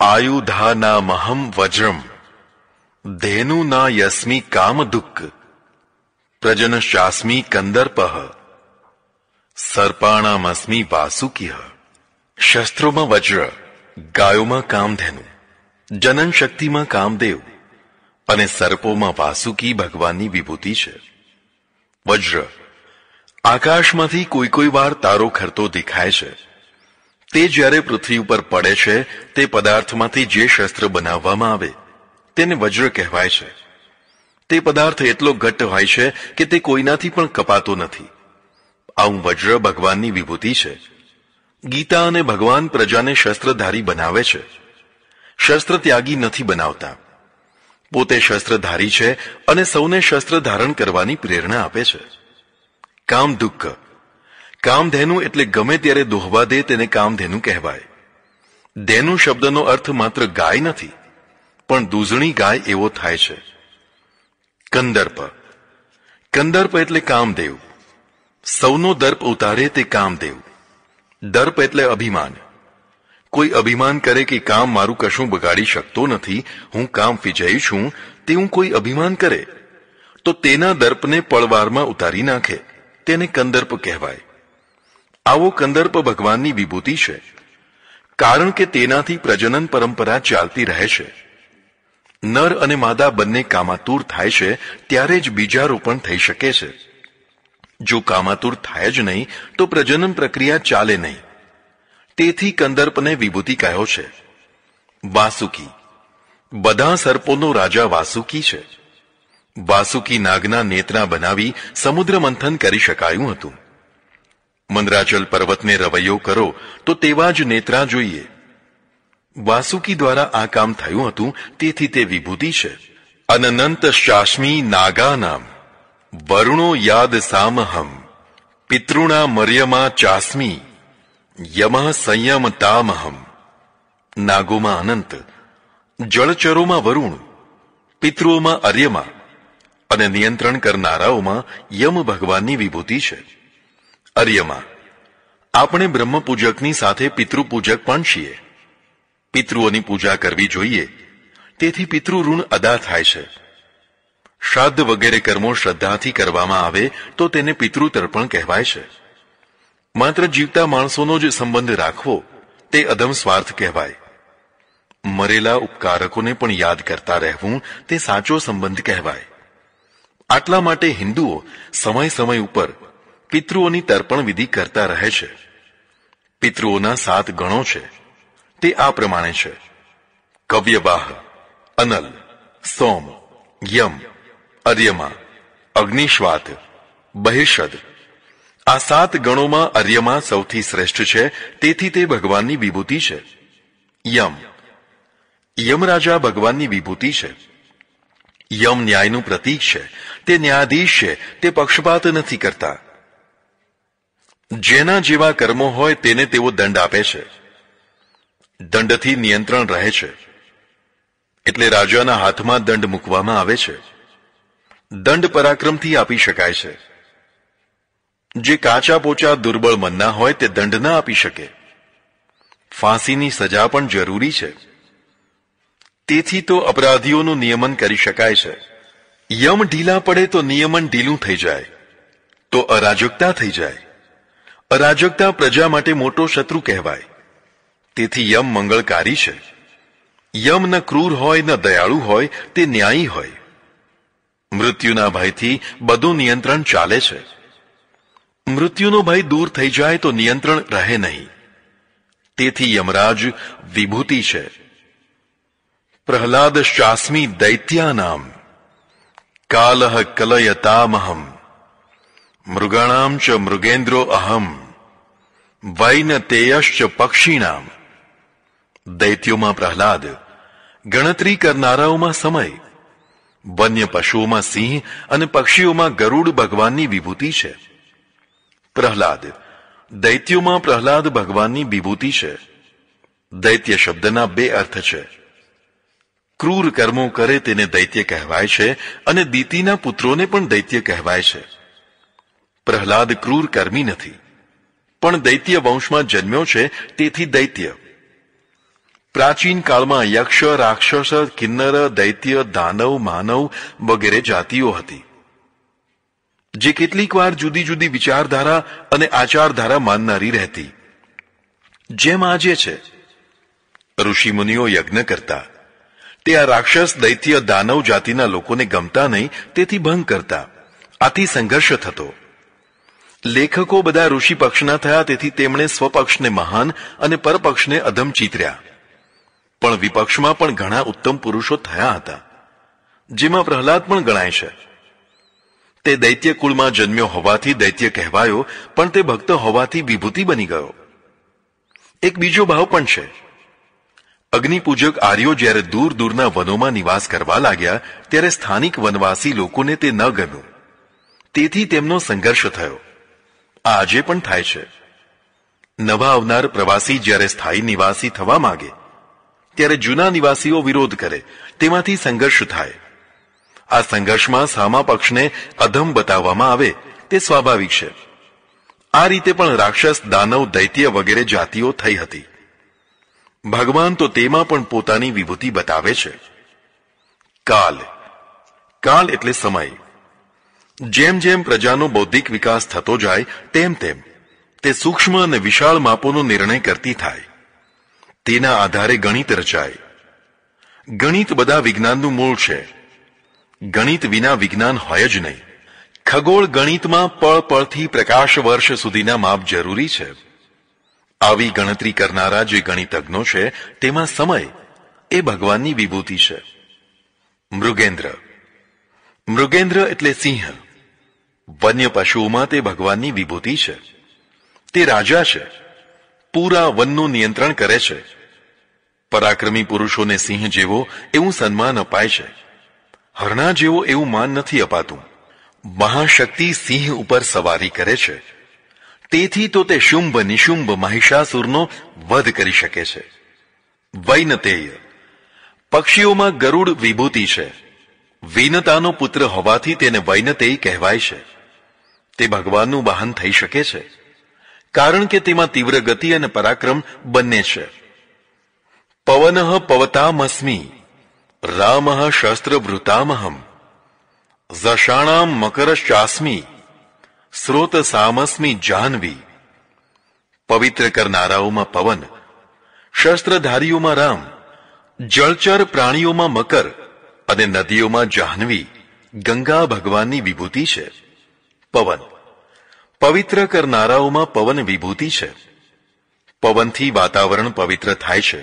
આયુધાનામહમ વજ્રમ ધેનુ ધેનુના યસ્મી પ્રજન પ્રજનશાસ્મી કંદર્પ સર્પાણામસ્મી વાસુકીહ શસ્ત્રોમાં વજ્ર ગાયોમાં કામધેનુ જનન શક્તિમાં કામદેવ અને સર્પોમાં વાસુકી ભગવાનની વિભૂતિ છે વજ્ર આકાશમાંથી કોઈ કોઈ વાર તારો ખરતો દેખાય છે તે જ્યારે પૃથ્વી ઉપર પડે છે તે પદાર્થમાંથી જે શસ્ત્ર બનાવવામાં આવે તેને વજ્ર કહેવાય છે તે પદાર્થ એટલો ઘટ્ટ હોય છે કે તે કોઈનાથી પણ કપાતો નથી આવું વજ્ર ભગવાનની વિભૂતિ છે ગીતા અને ભગવાન પ્રજાને શસ્ત્રધારી બનાવે છે શસ્ત્ર ત્યાગી નથી બનાવતા પોતે શસ્ત્રધારી છે અને સૌને શસ્ત્ર ધારણ કરવાની પ્રેરણા આપે છે કામ દુઃખ કામધેનુ એટલે ગમે ત્યારે દોહવા દે તેને કામધેનુ કહેવાય ધેનુ શબ્દનો અર્થ માત્ર ગાય નથી પણ દૂઝણી ગાય એવો થાય છે કંદર્પ કંદર્પ એટલે કામદેવ સૌનો દર્પ ઉતારે તે કામદેવ દર્પ એટલે અભિમાન કોઈ અભિમાન કરે કે કામ મારું કશું બગાડી શકતો નથી હું કામ વિજયી છું તેવું કોઈ અભિમાન કરે તો તેના દર્પને પળવારમાં ઉતારી નાખે તેને કંદર્પ કહેવાય આવો કંદર્પ ભગવાનની વિભૂતિ છે કારણ કે તેનાથી પ્રજનન પરંપરા ચાલતી રહે છે નર અને માદા બંને કામાતુર થાય છે ત્યારે જ બીજા રોપણ થઈ શકે છે જો કામાતુર થાય જ નહીં તો પ્રજનન પ્રક્રિયા ચાલે નહીં તેથી કંદર્પને વિભૂતિ કહ્યો છે વાસુકી બધા સર્પોનો રાજા વાસુકી છે વાસુકી નાગના નેત્રા બનાવી સમુદ્ર મંથન કરી શકાયું હતું મંદરાચલ પર્વતને રવૈયો કરો તો તેવા જ નેત્રા જોઈએ વાસુકી દ્વારા આ કામ થયું હતું તેથી તે વિભૂતિ છે અનનંત શાસ્મી નાગાનામ વરુણો યાદ સામહમ પિતૃણા મર્યમા ચાસ્મી યમઃ સંયમ તામહમ નાગોમાં અનંત જળચરોમાં વરુણ પિતૃઓમાં અર્યમા અને નિયંત્રણ કરનારાઓમાં યમ ભગવાનની વિભૂતિ છે અર્યમાં આપણે બ્રહ્મપૂજકની સાથે પિતૃપૂજક પણ છીએ પિતૃઓની પૂજા કરવી જોઈએ તેથી પિતૃ ઋણ અદા થાય છે શ્રાદ્ધ વગેરે કર્મો શ્રદ્ધાથી કરવામાં આવે તો તેને પિતૃ કહેવાય છે માત્ર જીવતા માણસોનો જ સંબંધ રાખવો તે અધમ સ્વાર્થ કહેવાય મરેલા ઉપકારકોને પણ યાદ કરતા રહેવું તે સાચો સંબંધ કહેવાય આટલા માટે હિન્દુઓ સમય સમય ઉપર પિતૃઓની તર્પણ વિધિ કરતા રહે છે પિતૃઓના સાત ગણો છે તે આ પ્રમાણે છે કવ્યવાહ અનલ સોમ યમ અર્યમા અગ્નિશ્વાત બહિષદ આ સાત ગણોમાં અર્યમા સૌથી શ્રેષ્ઠ છે તેથી તે ભગવાનની વિભૂતિ છે યમ યમરાજા ભગવાનની વિભૂતિ છે યમ ન્યાયનું પ્રતીક છે તે ન્યાયાધીશ છે તે પક્ષપાત નથી કરતા જેના જેવા કર્મો હોય તેને તેઓ દંડ આપે છે દંડથી નિયંત્રણ રહે છે એટલે રાજાના હાથમાં દંડ મૂકવામાં આવે છે દંડ પરાક્રમથી આપી શકાય છે જે કાચા પોચા દુર્બળ મનના હોય તે દંડ ના આપી શકે ફાંસીની સજા પણ જરૂરી છે તેથી તો અપરાધીઓનું નિયમન કરી શકાય છે યમ ઢીલા પડે તો નિયમન ઢીલું થઈ જાય તો અરાજકતા થઈ જાય અરાજકતા પ્રજા માટે મોટો શત્રુ કહેવાય તેથી યમ મંગળકારી છે યમ ન ક્રૂર હોય ન દયાળુ હોય તે ન્યાયી હોય મૃત્યુના ભયથી બધું નિયંત્રણ ચાલે છે મૃત્યુનો ભય દૂર થઈ જાય તો નિયંત્રણ રહે નહીં તેથી યમરાજ વિભૂતિ છે પ્રહલાદ શાસ્મી દૈત્યા નામ કાલહ કલયતામહમ મૃગાણામ ચ મૃગેન્દ્રો અહમ વૈન તેયશ્ચ પક્ષીણામ દૈત્યોમાં પ્રહલાદ ગણતરી કરનારાઓમાં સમય વન્ય પશુઓમાં સિંહ અને પક્ષીઓમાં ગરુડ ભગવાનની વિભૂતિ છે પ્રહલાદ દૈત્યોમાં પ્રહલાદ ભગવાનની વિભૂતિ છે દૈત્ય શબ્દના બે અર્થ છે ક્રૂર કર્મો કરે તેને દૈત્ય કહેવાય છે અને દીતીના પુત્રોને પણ દૈત્ય કહેવાય છે પ્રહલાદ ક્રૂર કર્મી નથી પણ દૈત્ય વંશમાં જન્મ્યો છે તેથી દૈત્ય પ્રાચીન કાળમાં યક્ષ રાક્ષસ કિન્નર દૈત્ય દાનવ માનવ વગેરે જાતિઓ હતી જે કેટલીક વાર જુદી જુદી વિચારધારા અને આચારધારા માનનારી રહેતી જેમ આજે છે ઋષિમુનિઓ યજ્ઞ કરતા તે આ રાક્ષસ દૈત્ય દાનવ જાતિના લોકોને ગમતા નહીં તેથી ભંગ કરતા આથી સંઘર્ષ થતો લેખકો બધા ઋષિ પક્ષના થયા તેથી તેમણે સ્વપક્ષને મહાન અને પરપક્ષને અધમ ચિતર્યા પણ વિપક્ષમાં પણ ઘણા ઉત્તમ પુરુષો થયા હતા જેમાં પ્રહલાદ પણ ગણાય છે તે દૈત્ય કુળમાં જન્મ્યો હોવાથી દૈત્ય કહેવાયો પણ તે ભક્ત હોવાથી વિભૂતિ બની ગયો એક બીજો ભાવ પણ છે અગ્નિપૂજક આર્યો જ્યારે દૂર દૂરના વનોમાં નિવાસ કરવા લાગ્યા ત્યારે સ્થાનિક વનવાસી લોકોને તે ન ગમ્યું તેથી તેમનો સંઘર્ષ થયો આજે પણ થાય છે નવા આવનાર પ્રવાસી જ્યારે સ્થાયી નિવાસી થવા માગે ત્યારે જૂના નિવાસીઓ વિરોધ કરે તેમાંથી સંઘર્ષ થાય આ સંઘર્ષમાં સામા પક્ષને અધમ બતાવવામાં આવે તે સ્વાભાવિક છે આ રીતે પણ રાક્ષસ દાનવ દૈત્ય વગેરે જાતિઓ થઈ હતી ભગવાન તો તેમાં પણ પોતાની વિભૂતિ બતાવે છે કાલ કાલ એટલે સમય જેમ જેમ પ્રજાનો બૌદ્ધિક વિકાસ થતો જાય તેમ તેમ તે સૂક્ષ્મ અને વિશાળ માપોનો નિર્ણય કરતી થાય તેના આધારે ગણિત રચાય ગણિત બધા વિજ્ઞાનનું મૂળ છે ગણિત વિના વિજ્ઞાન હોય જ નહીં ખગોળ ગણિતમાં પળ પળથી પ્રકાશ વર્ષ સુધીના માપ જરૂરી છે આવી ગણતરી કરનારા જે ગણિતજ્ઞો છે તેમાં સમય એ ભગવાનની વિભૂતિ છે મૃગેન્દ્ર મૃગેન્દ્ર એટલે સિંહ વન્ય પશુઓમાં તે ભગવાનની વિભૂતિ છે તે રાજા છે પૂરા વનનું નિયંત્રણ કરે છે પરાક્રમી પુરુષોને સિંહ જેવો એવું સન્માન અપાય છે હરણા જેવો એવું માન નથી અપાતું મહાશક્તિ સિંહ ઉપર સવારી કરે છે તેથી તો તે શુંભ નિશુંભ મહિષાસુરનો વધ કરી શકે છે વૈનતેય પક્ષીઓમાં ગરુડ વિભૂતિ છે વિનતાનો પુત્ર હોવાથી તેને વૈનતેય કહેવાય છે તે ભગવાનનું વાહન થઈ શકે છે કારણ કે તેમાં તીવ્ર ગતિ અને પરાક્રમ બંને છે પવન પવતામસ્મી રામ શસ્ત્રભૃતામહમ ઝષાણામ મકરશ્ચાસ્મી સ્રોત સામસ્મી જાહ્નવી પવિત્ર કરનારાઓમાં પવન શસ્ત્રધારીઓમાં રામ જળચર પ્રાણીઓમાં મકર અને નદીઓમાં જાહ્નવી ગંગા ભગવાનની વિભૂતિ છે પવન પવિત્ર કરનારાઓમાં પવન વિભૂતિ છે પવનથી વાતાવરણ પવિત્ર થાય છે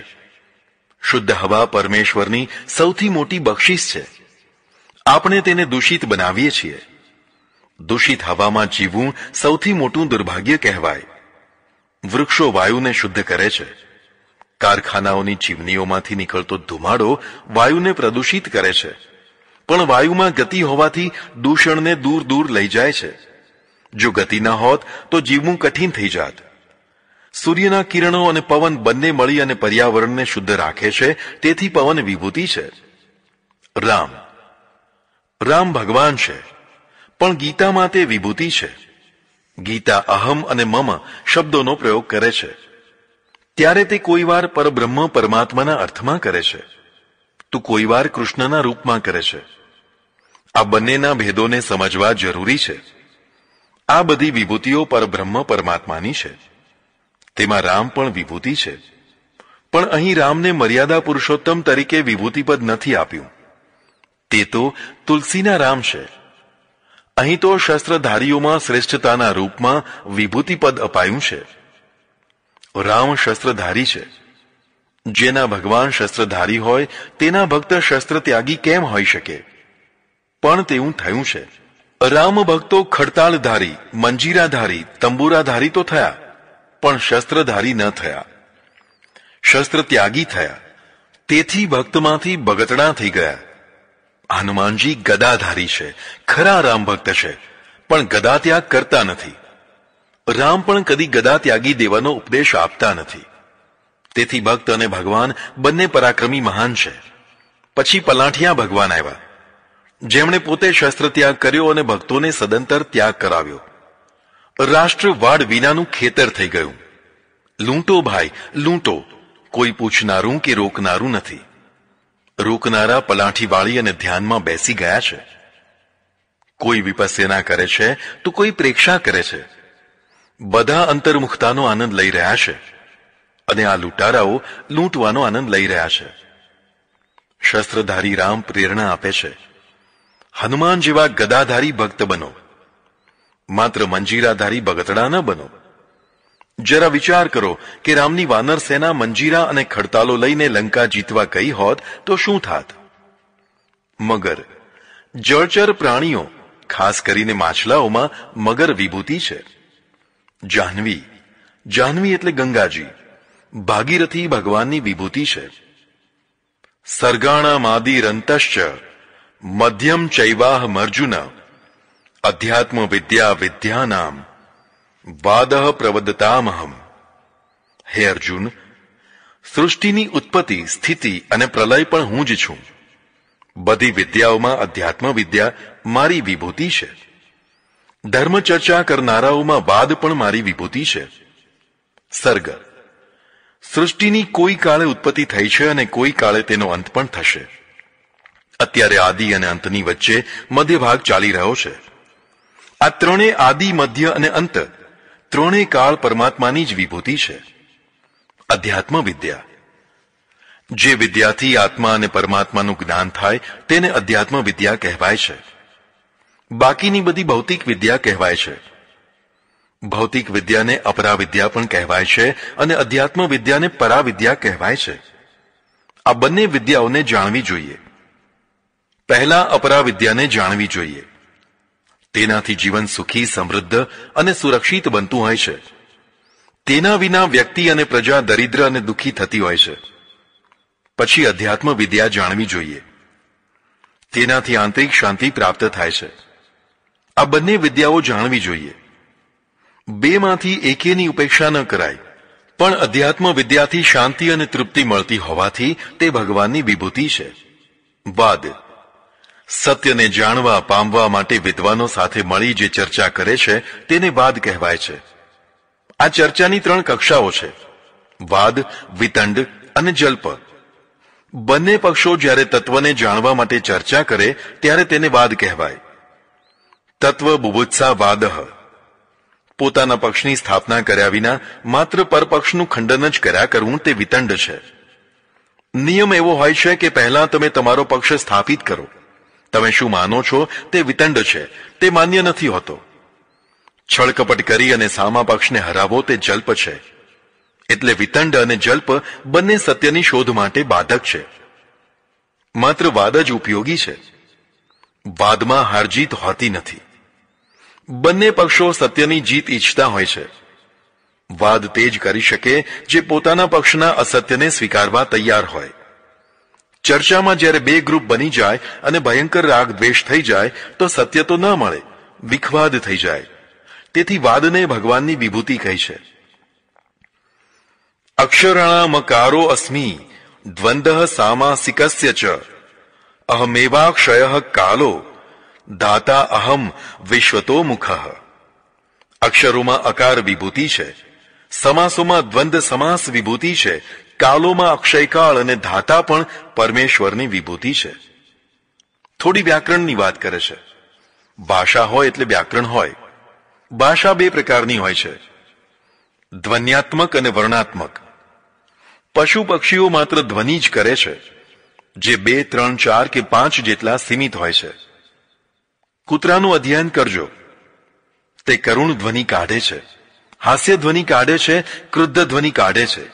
શુદ્ધ હવા પરમેશ્વરની સૌથી મોટી બક્ષિસ છે આપણે તેને દૂષિત બનાવીએ છીએ દૂષિત હવામાં જીવવું સૌથી મોટું દુર્ભાગ્ય કહેવાય વૃક્ષો વાયુને શુદ્ધ કરે છે કારખાનાઓની ચીમનીઓમાંથી નીકળતો ધુમાડો વાયુને પ્રદૂષિત કરે છે પણ વાયુમાં ગતિ હોવાથી દૂષણને દૂર દૂર લઈ જાય છે જો ગતિ ના હોત તો જીવવું કઠિન થઈ જાત સૂર્યના કિરણો અને પવન બંને મળી અને પર્યાવરણને શુદ્ધ રાખે છે તેથી પવન વિભૂતિ છે રામ રામ ભગવાન છે પણ ગીતામાં તે વિભૂતિ છે ગીતા અહમ અને મમ શબ્દોનો પ્રયોગ કરે છે ત્યારે તે કોઈવાર પરબ્રહ્મ પરમાત્માના અર્થમાં કરે છે તો કોઈવાર કૃષ્ણના રૂપમાં કરે છે આ બંનેના ભેદોને સમજવા જરૂરી છે આ બધી વિભૂતિઓ પર બ્રહ્મ પરમાત્માની છે તેમાં રામ પણ વિભૂતિ છે પણ અહીં રામને મર્યાદા પુરુષોત્તમ તરીકે વિભૂતિપદ નથી આપ્યું તે તો તુલસીના રામ છે અહીં તો શસ્ત્રધારીઓમાં શ્રેષ્ઠતાના રૂપમાં વિભૂતિપદ અપાયું છે રામ શસ્ત્રધારી છે જેના ભગવાન શસ્ત્રધારી હોય તેના ભક્ત શસ્ત્ર ત્યાગી કેમ હોઈ શકે પણ તેવું થયું છે રામ ભક્તો ખડતાલધારી મંજીરાધારી તંબુરાધારી તો થયા પણ શસ્ત્રધારી ન થયા શસ્ત્ર ત્યાગી થયા તેથી ભક્તમાંથી બગતડા થઈ ગયા હનુમાનજી ગદાધારી છે ખરા રામ ભક્ત છે પણ ગદા ત્યાગ કરતા નથી રામ પણ કદી ગદા ત્યાગી દેવાનો ઉપદેશ આપતા નથી તેથી ભક્ત અને ભગવાન બંને પરાક્રમી મહાન છે પછી પલાઠિયા ભગવાન આવ્યા જેમણે પોતે શસ્ત્ર ત્યાગ કર્યો અને ભક્તોને સદંતર ત્યાગ કરાવ્યો રાષ્ટ્રવાડ વિનાનું ખેતર થઈ ગયું લૂંટો ભાઈ લૂંટો કોઈ પૂછનારું કે રોકનારું નથી રોકનારા પલાઠી વાળી અને ધ્યાનમાં બેસી ગયા છે કોઈ વિપસ્યના કરે છે તો કોઈ પ્રેક્ષા કરે છે બધા અંતર્મુખતાનો આનંદ લઈ રહ્યા છે અને આ લૂંટારાઓ લૂંટવાનો આનંદ લઈ રહ્યા છે શસ્ત્રધારી રામ પ્રેરણા આપે છે હનુમાન જેવા ગદાધારી ભક્ત બનો માત્ર મંજીરાધારી બગતડા ન બનો જરા વિચાર કરો કે રામની વાનર સેના મંજીરા અને ખડતાલો લઈને લંકા જીતવા ગઈ હોત તો શું થાત મગર જળચર પ્રાણીઓ ખાસ કરીને માછલાઓમાં મગર વિભૂતિ છે જાહ્નવી જાહ્નવી એટલે ગંગાજી ભાગીરથી ભગવાનની વિભૂતિ છે સરગાણા માદી રંતશ્ચર મધ્યમ ચૈવાહ મર્જુન અધ્યાત્મ વિદ્યા વિદ્યાનામ વાદ પ્રવદતામહમ હે અર્જુન સૃષ્ટિની ઉત્પત્તિ સ્થિતિ અને પ્રલય પણ હું જ છું બધી વિદ્યાઓમાં અધ્યાત્મ વિદ્યા મારી વિભૂતિ છે ધર્મ ચર્ચા કરનારાઓમાં વાદ પણ મારી વિભૂતિ છે સર્ગ સૃષ્ટિની કોઈ કાળે ઉત્પત્તિ થઈ છે અને કોઈ કાળે તેનો અંત પણ થશે અત્યારે આદિ અને અંતની વચ્ચે મધ્ય ભાગ ચાલી રહ્યો છે આ ત્રણે આદિ મધ્ય અને અંત ત્રણેય કાળ પરમાત્માની જ વિભૂતિ છે અધ્યાત્મ વિદ્યા જે વિદ્યાથી આત્મા અને પરમાત્માનું જ્ઞાન થાય તેને અધ્યાત્મ વિદ્યા કહેવાય છે બાકીની બધી ભૌતિક વિદ્યા કહેવાય છે ભૌતિક વિદ્યાને અપરા વિદ્યા પણ કહેવાય છે અને અધ્યાત્મ વિદ્યાને પરાવિદ્યા કહેવાય છે આ બંને વિદ્યાઓને જાણવી જોઈએ પહેલા અપરા વિદ્યાને જાણવી જોઈએ તેનાથી જીવન સુખી સમૃદ્ધ અને સુરક્ષિત બનતું હોય છે તેના વિના વ્યક્તિ અને પ્રજા દરિદ્ર અને દુઃખી થતી હોય છે પછી અધ્યાત્મ વિદ્યા જાણવી જોઈએ તેનાથી આંતરિક શાંતિ પ્રાપ્ત થાય છે આ બંને વિદ્યાઓ જાણવી જોઈએ બેમાંથી એકેની ઉપેક્ષા ન કરાય પણ અધ્યાત્મ વિદ્યાથી શાંતિ અને તૃપ્તિ મળતી હોવાથી તે ભગવાનની વિભૂતિ છે બાદ સત્યને જાણવા પામવા માટે વિદ્વાનો સાથે મળી જે ચર્ચા કરે છે તેને વાદ કહેવાય છે આ ચર્ચાની ત્રણ કક્ષાઓ છે વાદ વિતંડ અને જલ્પ બંને પક્ષો જ્યારે તત્વને જાણવા માટે ચર્ચા કરે ત્યારે તેને વાદ કહેવાય તત્વ બુભુત્સા વાદહ પોતાના પક્ષની સ્થાપના કર્યા વિના માત્ર પરપક્ષનું ખંડન જ કર્યા કરવું તે વિતંડ છે નિયમ એવો હોય છે કે પહેલા તમે તમારો પક્ષ સ્થાપિત કરો તમે શું માનો છો તે વિતંડ છે તે માન્ય નથી હોતો છળકપટ કરી અને સામા પક્ષને હરાવો તે જલ્પ છે એટલે વિતંડ અને જલ્પ બંને સત્યની શોધ માટે બાધક છે માત્ર વાદ જ ઉપયોગી છે વાદમાં હારજીત હોતી નથી બંને પક્ષો સત્યની જીત ઈચ્છતા હોય છે વાદ તે જ કરી શકે જે પોતાના પક્ષના અસત્યને સ્વીકારવા તૈયાર હોય ચર્ચામાં જ્યારે બે ગ્રુપ બની જાય અને ભયંકર રાગ દ્વેષ થઈ જાય તો સત્ય તો ન મળે વિખવાદ થઈ જાય તેથી વાદને ભગવાનની વિભૂતિ કહી છે અક્ષરણા અસ્મી દ્વંદ સામાસિકસ્ય ચ અહમેવાક્ષય કાલો દાતા અહમ વિશ્વતો મુખ અક્ષરોમાં અકાર વિભૂતિ છે સમાસોમાં દ્વંદ સમાસ વિભૂતિ છે કાલોમાં અક્ષયકાળ અને ધાતા પણ પરમેશ્વરની વિભૂતિ છે થોડી વ્યાકરણની વાત કરે છે ભાષા હોય એટલે વ્યાકરણ હોય ભાષા બે પ્રકારની હોય છે ધ્વન્યાત્મક અને વર્ણાત્મક પશુ પક્ષીઓ માત્ર ધ્વનિ જ કરે છે જે બે ત્રણ ચાર કે પાંચ જેટલા સીમિત હોય છે કૂતરાનું અધ્યયન કરજો તે કરુણ ધ્વનિ કાઢે છે હાસ્ય ધ્વનિ કાઢે છે ક્રુદ્ધ ધ્વનિ કાઢે છે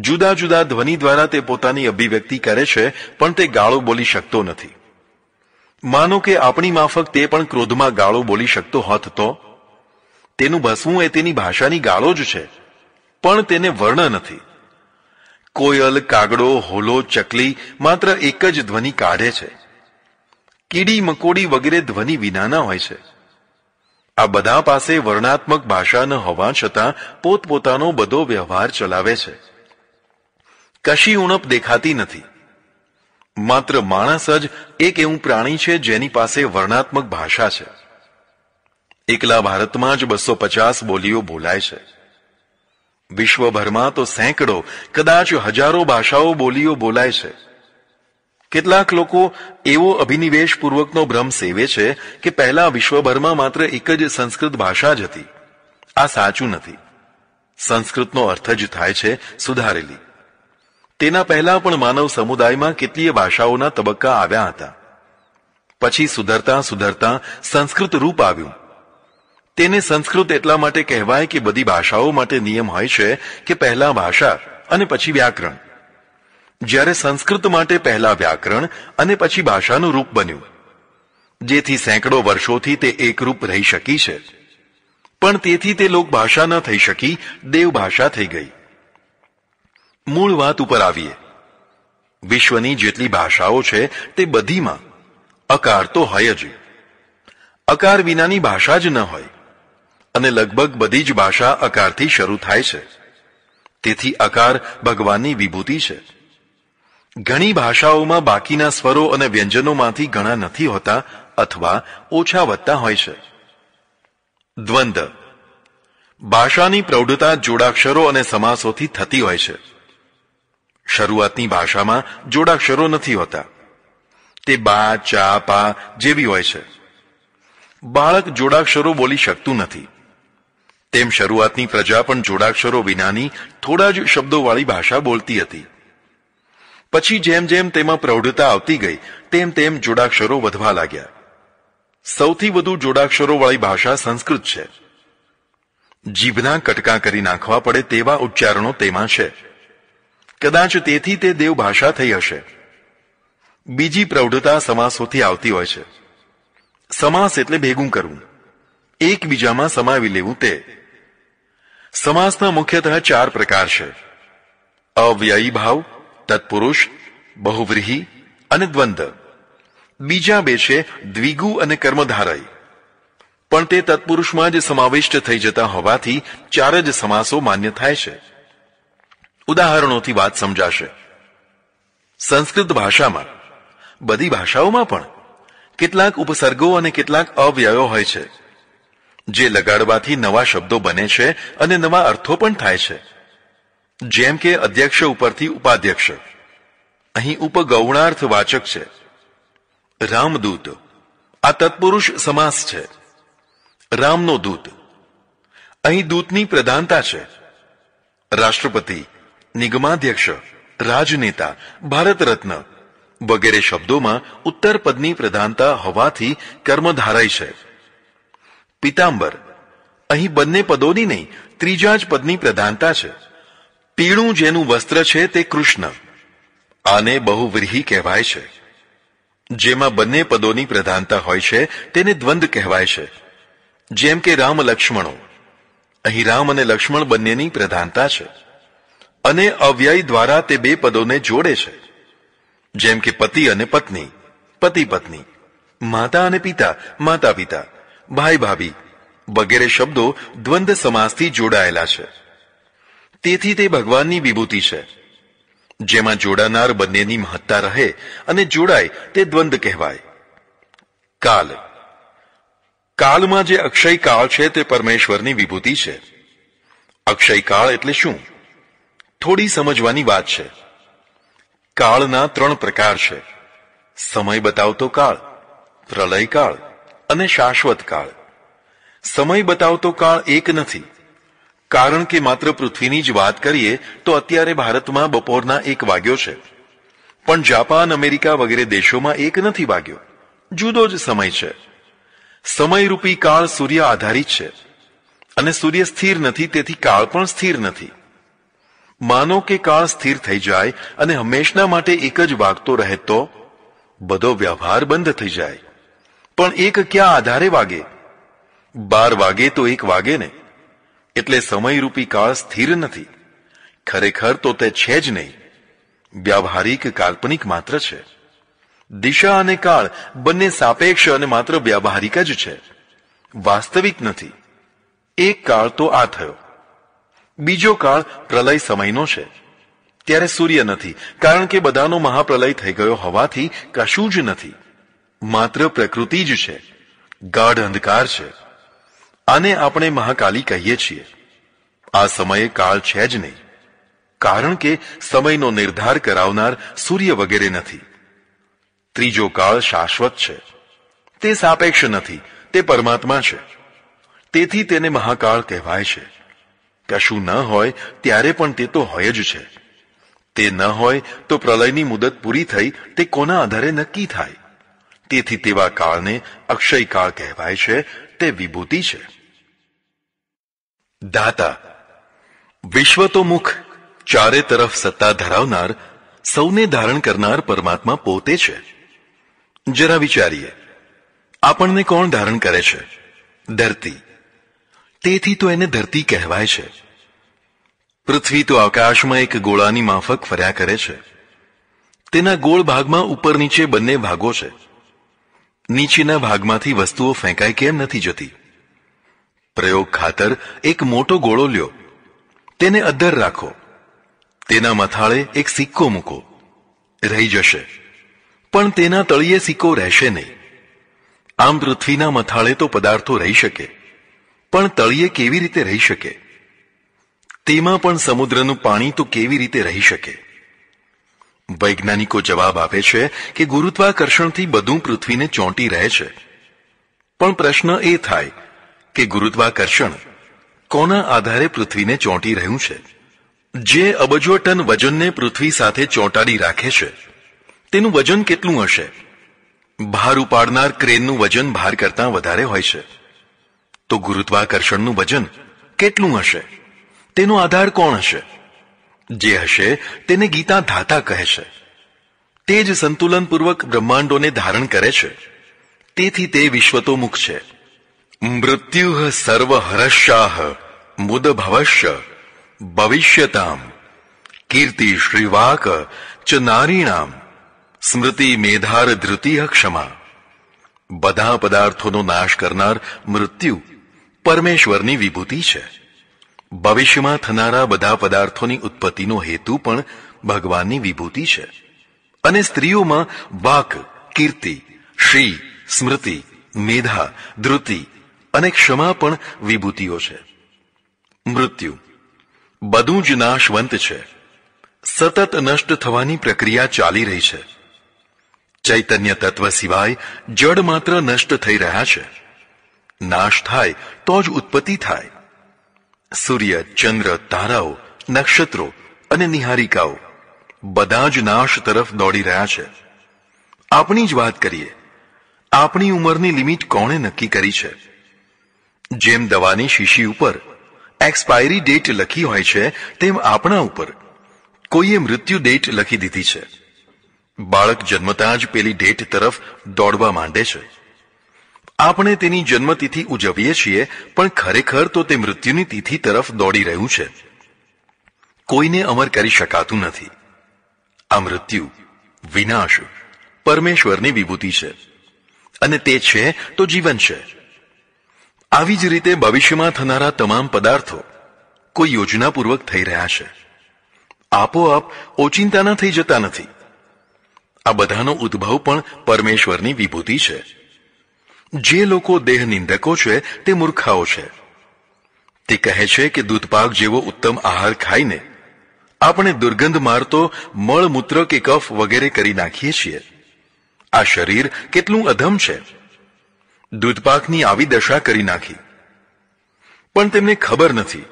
જુદા જુદા ધ્વનિ દ્વારા તે પોતાની અભિવ્યક્તિ કરે છે પણ તે ગાળો બોલી શકતો નથી માનો કે આપણી માફક તે પણ ક્રોધમાં ગાળો બોલી શકતો હોત તો તેનું ભસવું એ તેની ભાષાની ગાળો જ છે પણ તેને વર્ણ નથી કોયલ કાગડો હોલો ચકલી માત્ર એક જ ધ્વનિ કાઢે છે કીડી મકોડી વગેરે ધ્વનિ વિનાના હોય છે આ બધા પાસે વર્ણાત્મક ભાષા ન હોવા છતાં પોતપોતાનો બધો વ્યવહાર ચલાવે છે કશી ઉણપ દેખાતી નથી માત્ર માણસ જ એક એવું પ્રાણી છે જેની પાસે વર્ણાત્મક ભાષા છે એકલા ભારતમાં જ બસો પચાસ બોલીઓ બોલાય છે વિશ્વભરમાં તો સેંકડો કદાચ હજારો ભાષાઓ બોલીઓ બોલાય છે કેટલાક લોકો એવો અભિનિવેશપૂર્વકનો ભ્રમ સેવે છે કે પહેલા વિશ્વભરમાં માત્ર એક જ સંસ્કૃત ભાષા જ હતી આ સાચું નથી સંસ્કૃતનો અર્થ જ થાય છે સુધારેલી તેના પહેલા પણ માનવ સમુદાયમાં કેટલીય ભાષાઓના તબક્કા આવ્યા હતા પછી સુધરતા સુધરતા સંસ્કૃત રૂપ આવ્યું તેને સંસ્કૃત એટલા માટે કહેવાય કે બધી ભાષાઓ માટે નિયમ હોય છે કે પહેલા ભાષા અને પછી વ્યાકરણ જ્યારે સંસ્કૃત માટે પહેલા વ્યાકરણ અને પછી ભાષાનું રૂપ બન્યું જેથી સેંકડો વર્ષોથી તે એકરૂપ રહી શકી છે પણ તેથી તે લોકભાષા ન થઈ શકી દેવભાષા થઈ ગઈ મૂળ વાત ઉપર આવીએ વિશ્વની જેટલી ભાષાઓ છે તે બધીમાં અકાર તો હોય જ અકાર વિનાની ભાષા જ ન હોય અને લગભગ બધી જ ભાષા અકારથી શરૂ થાય છે તેથી અકાર ભગવાનની વિભૂતિ છે ઘણી ભાષાઓમાં બાકીના સ્વરો અને વ્યંજનોમાંથી ઘણા નથી હોતા અથવા ઓછા વધતા હોય છે દ્વંદ ભાષાની પ્રૌઢતા જોડાક્ષરો અને સમાસોથી થતી હોય છે શરૂઆતની ભાષામાં જોડાક્ષરો નથી હોતા તે બા ચા પા જેવી હોય છે બાળક જોડાક્ષરો બોલી શકતું નથી તેમ શરૂઆતની પ્રજા પણ જોડાક્ષરો વિનાની થોડા જ શબ્દોવાળી ભાષા બોલતી હતી પછી જેમ જેમ તેમાં પ્રૌઢતા આવતી ગઈ તેમ તેમ જોડાક્ષરો વધવા લાગ્યા સૌથી વધુ જોડાક્ષરોવાળી ભાષા સંસ્કૃત છે જીભના કટકા કરી નાખવા પડે તેવા ઉચ્ચારણો તેમાં છે કદાચ તેથી તે દેવભાષા થઈ હશે બીજી પ્રૌઢતા સમાસોથી આવતી હોય છે સમાસ એટલે ભેગું કરવું એકબીજામાં સમાવી લેવું તે સમાસના મુખ્યતઃ ચાર પ્રકાર છે અવ્યયી ભાવ તત્પુરુષ બહુવ્રીહી અને દ્વંદ બીજા બે છે દ્વિગુ અને કર્મધારય પણ તે તત્પુરુષમાં જ સમાવિષ્ટ થઈ જતા હોવાથી ચાર જ સમાસો માન્ય થાય છે ઉદાહરણોથી વાત સમજાશે સંસ્કૃત ભાષામાં બધી ભાષાઓમાં પણ કેટલાક ઉપસર્ગો અને કેટલાક અવ્યયો હોય છે જે લગાડવાથી નવા શબ્દો બને છે અને નવા અર્થો પણ થાય છે જેમ કે અધ્યક્ષ ઉપરથી ઉપાધ્યક્ષ અહીં ઉપગૌણાર્થ વાચક છે રામદૂત આ તત્પુરુષ સમાસ છે રામનો દૂત અહીં દૂતની પ્રધાનતા છે રાષ્ટ્રપતિ નિગમાધ્યક્ષ રાજનેતા ભારત રત્ન વગેરે શબ્દોમાં ઉત્તર પદની પ્રધાનતા હોવાથી કર્મ ધારાય છે પિતાંબર અહીં બંને પદોની નહીં ત્રીજા જ પદની પ્રધાનતા છે પીળું જેનું વસ્ત્ર છે તે કૃષ્ણ આને બહુવ્રીહી કહેવાય છે જેમાં બંને પદોની પ્રધાનતા હોય છે તેને દ્વંદ કહેવાય છે જેમ કે રામ લક્ષ્મણો અહીં રામ અને લક્ષ્મણ બંનેની પ્રધાનતા છે અને અવ્યય દ્વારા તે બે પદોને જોડે છે જેમ કે પતિ અને પત્ની પતિ પત્ની માતા અને પિતા માતા પિતા ભાઈ ભાભી વગેરે શબ્દો દ્વંદ સમાસથી જોડાયેલા છે તેથી તે ભગવાનની વિભૂતિ છે જેમાં જોડાનાર બંનેની મહત્તા રહે અને જોડાય તે દ્વંદ કહેવાય કાલ કાલમાં જે અક્ષય કાળ છે તે પરમેશ્વરની વિભૂતિ છે અક્ષય કાળ એટલે શું થોડી સમજવાની વાત છે કાળના ત્રણ પ્રકાર છે સમય બતાવતો કાળ પ્રલય કાળ અને શાશ્વત કાળ સમય બતાવતો કાળ એક નથી કારણ કે માત્ર પૃથ્વીની જ વાત કરીએ તો અત્યારે ભારતમાં બપોરના એક વાગ્યો છે પણ જાપાન અમેરિકા વગેરે દેશોમાં એક નથી વાગ્યો જુદો જ સમય છે સમયરૂપી કાળ સૂર્ય આધારિત છે અને સૂર્ય સ્થિર નથી તેથી કાળ પણ સ્થિર નથી માનો કે કાળ સ્થિર થઈ જાય અને હંમેશના માટે એક જ વાગતો રહે તો બધો વ્યવહાર બંધ થઈ જાય પણ એક ક્યાં આધારે વાગે બાર વાગે તો એક વાગે ને એટલે સમયરૂપી કાળ સ્થિર નથી ખરેખર તો તે છે જ નહીં વ્યવહારિક કાલ્પનિક માત્ર છે દિશા અને કાળ બંને સાપેક્ષ અને માત્ર વ્યવહારિક જ છે વાસ્તવિક નથી એક કાળ તો આ થયો બીજો કાળ પ્રલય સમયનો છે ત્યારે સૂર્ય નથી કારણ કે બધાનો મહાપ્રલય થઈ ગયો હોવાથી કશું જ નથી માત્ર પ્રકૃતિ જ છે ગાઢ અંધકાર છે આને આપણે મહાકાલી કહીએ છીએ આ સમયે કાળ છે જ નહીં કારણ કે સમયનો નિર્ધાર કરાવનાર સૂર્ય વગેરે નથી ત્રીજો કાળ શાશ્વત છે તે સાપેક્ષ નથી તે પરમાત્મા છે તેથી તેને મહાકાળ કહેવાય છે કશું ન હોય ત્યારે પણ તે તો હોય જ છે તે ન હોય તો પ્રલયની મુદત પૂરી થઈ તે કોના આધારે નક્કી થાય તેથી તેવા કાળને અક્ષય કાળ કહેવાય છે તે વિભૂતિ છે દાતા વિશ્વ તો મુખ ચારે તરફ સત્તા ધરાવનાર સૌને ધારણ કરનાર પરમાત્મા પોતે છે જરા વિચારીએ આપણને કોણ ધારણ કરે છે ધરતી તેથી તો એને ધરતી કહેવાય છે પૃથ્વી તો આકાશમાં એક ગોળાની માફક ફર્યા કરે છે તેના ગોળ ભાગમાં ઉપર નીચે બંને ભાગો છે નીચેના ભાગમાંથી વસ્તુઓ ફેંકાય કેમ નથી જતી પ્રયોગ ખાતર એક મોટો ગોળો લ્યો તેને અદ્ધર રાખો તેના મથાળે એક સિક્કો મૂકો રહી જશે પણ તેના તળિયે સિક્કો રહેશે નહીં આમ પૃથ્વીના મથાળે તો પદાર્થો રહી શકે પણ તળિયે કેવી રીતે રહી શકે તેમાં પણ સમુદ્રનું પાણી તો કેવી રીતે રહી શકે વૈજ્ઞાનિકો જવાબ આપે છે કે ગુરુત્વાકર્ષણથી બધું પૃથ્વીને ચોંટી રહે છે પણ પ્રશ્ન એ થાય કે ગુરુત્વાકર્ષણ કોના આધારે પૃથ્વીને ચોંટી રહ્યું છે જે અબજો ટન વજનને પૃથ્વી સાથે ચોંટાડી રાખે છે તેનું વજન કેટલું હશે ભાર ઉપાડનાર ક્રેનનું વજન ભાર કરતાં વધારે હોય છે તો ગુરુત્વાકર્ષણનું વજન કેટલું હશે તેનો આધાર કોણ હશે જે હશે તેને ગીતા ધાતા કહે છે તે જ સંતુલનપૂર્વક બ્રહ્માંડોને ધારણ કરે છે તેથી તે વિશ્વતોમુખ છે મૃત્યુ સર્વહરશાહ મુદ ભવશ્ય ભવિષ્યતામ કીર્તિ શ્રીવાક ચ નારીણામ સ્મૃતિ મેધાર ધૃતીય ક્ષમા બધા પદાર્થોનો નાશ કરનાર મૃત્યુ પરમેશ્વરની વિભૂતિ છે ભવિષ્યમાં થનારા બધા પદાર્થોની ઉત્પત્તિનો હેતુ પણ ભગવાનની વિભૂતિ છે અને સ્ત્રીઓમાં વાક કીર્તિ શ્રી સ્મૃતિ મેધા ધૃતિ અને ક્ષમા પણ વિભૂતિઓ છે મૃત્યુ બધું જ નાશવંત છે સતત નષ્ટ થવાની પ્રક્રિયા ચાલી રહી છે ચૈતન્ય તત્વ સિવાય જડ માત્ર નષ્ટ થઈ રહ્યા છે નાશ થાય તો જ ઉત્પત્તિ થાય સૂર્ય ચંદ્ર તારાઓ નક્ષત્રો અને નિહારિકાઓ બધા જ નાશ તરફ દોડી રહ્યા છે આપણી જ વાત કરીએ આપણી ઉંમરની લિમિટ કોણે નક્કી કરી છે જેમ દવાની શીશી ઉપર એક્સપાયરી ડેટ લખી હોય છે તેમ આપણા ઉપર કોઈએ મૃત્યુ ડેટ લખી દીધી છે બાળક જન્મતા જ પેલી ડેટ તરફ દોડવા માંડે છે આપણે તેની જન્મતિથિ ઉજવીએ છીએ પણ ખરેખર તો તે મૃત્યુની તિથિ તરફ દોડી રહ્યું છે કોઈને અમર કરી શકાતું નથી આ મૃત્યુ વિનાશ પરમેશ્વરની વિભૂતિ છે અને તે છે તો જીવન છે આવી જ રીતે ભવિષ્યમાં થનારા તમામ પદાર્થો કોઈ યોજનાપૂર્વક થઈ રહ્યા છે આપોઆપ ઓચિંતાના થઈ જતા નથી આ બધાનો ઉદ્ભવ પણ પરમેશ્વરની વિભૂતિ છે જે લોકો દેહ નિંદકો છે તે મૂર્ખાઓ છે તે કહે છે કે દૂધપાક જેવો ઉત્તમ આહાર ખાઈને આપણે દુર્ગંધ મારતો મળમૂત્ર કે કફ વગેરે કરી નાખીએ છીએ આ શરીર કેટલું અધમ છે દૂધપાકની આવી દશા કરી નાખી પણ તેમને ખબર નથી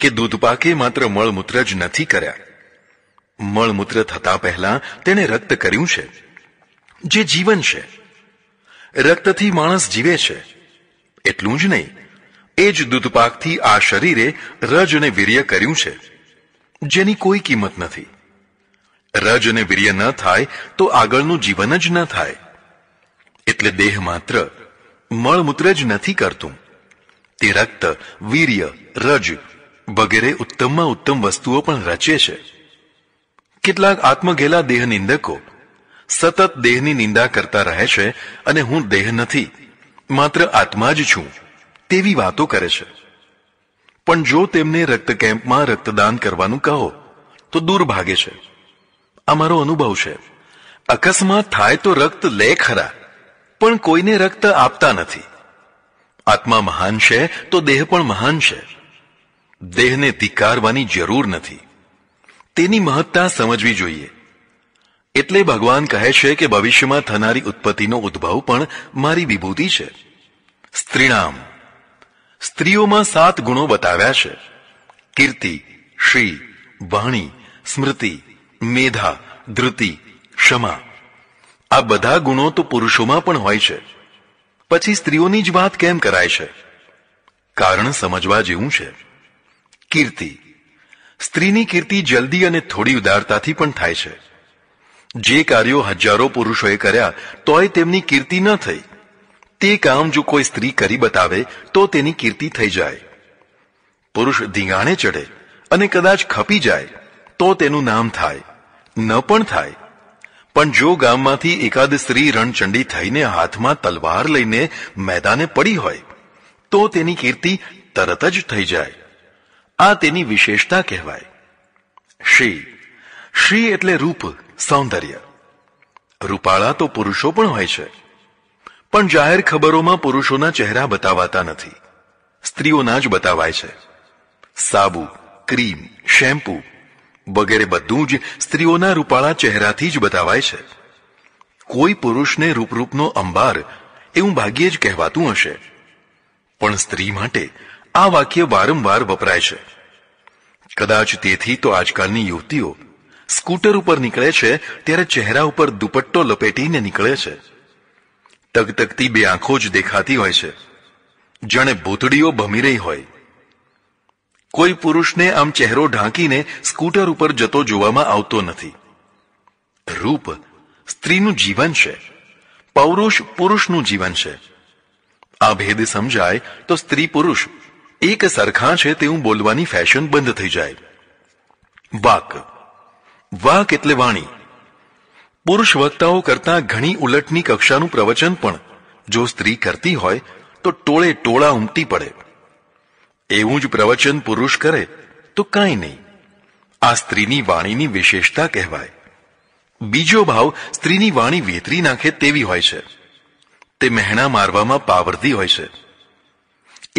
કે દૂધપાકે માત્ર મળમૂત્ર જ નથી કર્યા મળમૂત્ર થતા પહેલા તેણે રક્ત કર્યું છે જે જીવન છે રક્તથી માણસ જીવે છે એટલું જ નહીં એ જ દૂધપાકથી આ શરીરે રજ અને વીર્ય કર્યું છે જેની કોઈ કિંમત નથી રજ અને વીર્ય ન થાય તો આગળનું જીવન જ ન થાય એટલે દેહ માત્ર મળમૂત્ર જ નથી કરતું તે રક્ત વીર્ય રજ વગેરે ઉત્તમમાં ઉત્તમ વસ્તુઓ પણ રચે છે કેટલાક આત્મઘેલા દેહ નિંદકો સતત દેહની નિંદા કરતા રહે છે અને હું દેહ નથી માત્ર આત્મા જ છું તેવી વાતો કરે છે પણ જો તેમને રક્ત કેમ્પમાં રક્તદાન કરવાનું કહો તો દૂર ભાગે છે આ મારો અનુભવ છે અકસ્માત થાય તો રક્ત લે ખરા પણ કોઈને રક્ત આપતા નથી આત્મા મહાન છે તો દેહ પણ મહાન છે દેહને ધિકારવાની જરૂર નથી તેની મહત્તા સમજવી જોઈએ એટલે ભગવાન કહે છે કે ભવિષ્યમાં થનારી ઉત્પત્તિનો ઉદ્ભવ પણ મારી વિભૂતિ છે સ્ત્રીણામ સ્ત્રીઓમાં સાત ગુણો બતાવ્યા છે કીર્તિ શ્રી વાણી સ્મૃતિ મેધા ધૃતિ ક્ષમા આ બધા ગુણો તો પુરુષોમાં પણ હોય છે પછી સ્ત્રીઓની જ વાત કેમ કરાય છે કારણ સમજવા જેવું છે કીર્તિ સ્ત્રીની કીર્તિ જલ્દી અને થોડી ઉદારતાથી પણ થાય છે જે કાર્યો હજારો પુરુષોએ કર્યા તોય તેમની કીર્તિ ન થઈ તે કામ જો કોઈ સ્ત્રી કરી બતાવે તો તેની કીર્તિ થઈ જાય પુરુષ ધીંગાણે ચડે અને કદાચ ખપી જાય તો તેનું નામ થાય ન પણ થાય પણ જો ગામમાંથી એકાદ સ્ત્રી રણચંડી થઈને હાથમાં તલવાર લઈને મેદાને પડી હોય તો તેની કીર્તિ તરત જ થઈ જાય આ તેની વિશેષતા કહેવાય શ્રી શ્રી એટલે રૂપ સૌંદર્ય રૂપાળા તો પુરુષો પણ હોય છે પણ જાહેર ખબરોમાં પુરુષોના ચહેરા બતાવાતા નથી સ્ત્રીઓના જ બતાવાય છે સાબુ ક્રીમ શેમ્પૂ વગેરે બધું જ સ્ત્રીઓના રૂપાળા ચહેરાથી જ બતાવાય છે કોઈ પુરુષને રૂપરૂપનો અંબાર એવું ભાગ્યે જ કહેવાતું હશે પણ સ્ત્રી માટે આ વાક્ય વારંવાર વપરાય છે કદાચ તેથી તો આજકાલની યુવતીઓ સ્કૂટર ઉપર નીકળે છે ત્યારે ચહેરા ઉપર દુપટ્ટો લપેટીને નીકળે છે તગતગતી બે આંખો જ દેખાતી હોય છે જાણે ભૂતડીઓ ભમી રહી હોય કોઈ પુરુષને આમ ચહેરો ઢાંકીને સ્કૂટર ઉપર જતો જોવામાં આવતો નથી રૂપ સ્ત્રીનું જીવન છે પૌરુષ પુરુષનું જીવન છે આ ભેદ સમજાય તો સ્ત્રી પુરુષ એક સરખા છે તેવું બોલવાની ફેશન બંધ થઈ જાય વાક વાક એટલે વાણી પુરુષ વક્તાઓ કરતા ઘણી ઉલટની કક્ષાનું પ્રવચન પણ જો સ્ત્રી કરતી હોય તો ટોળે ટોળા ઉમટી પડે એવું જ પ્રવચન પુરુષ કરે તો કાંઈ નહીં આ સ્ત્રીની વાણીની વિશેષતા કહેવાય બીજો ભાવ સ્ત્રીની વાણી વેતરી નાખે તેવી હોય છે તે મહેણા મારવામાં પાવરતી હોય છે